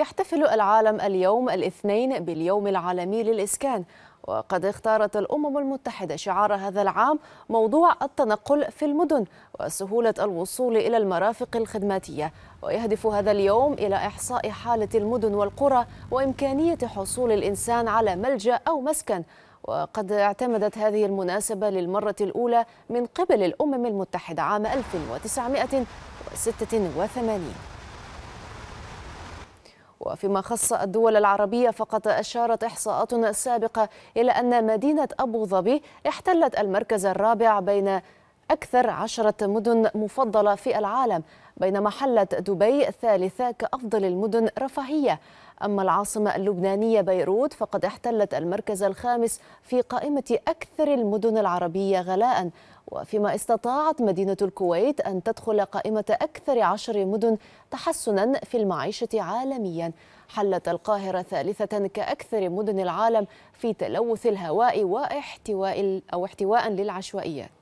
يحتفل العالم اليوم الاثنين باليوم العالمي للإسكان وقد اختارت الأمم المتحدة شعار هذا العام موضوع التنقل في المدن وسهولة الوصول إلى المرافق الخدماتية ويهدف هذا اليوم إلى إحصاء حالة المدن والقرى وإمكانية حصول الإنسان على ملجأ أو مسكن وقد اعتمدت هذه المناسبة للمرة الأولى من قبل الأمم المتحدة عام 1986 وفيما خص الدول العربية فقد أشارت إحصاءات سابقة إلى أن مدينة أبو ظبي احتلت المركز الرابع بين أكثر عشرة مدن مفضلة في العالم بينما حلت دبي الثالثة كأفضل المدن رفاهية أما العاصمة اللبنانية بيروت فقد احتلت المركز الخامس في قائمة أكثر المدن العربية غلاء وفيما استطاعت مدينة الكويت أن تدخل قائمة أكثر عشر مدن تحسنا في المعيشة عالميا حلت القاهرة ثالثة كأكثر مدن العالم في تلوث الهواء واحتواء أو احتواء للعشوائيات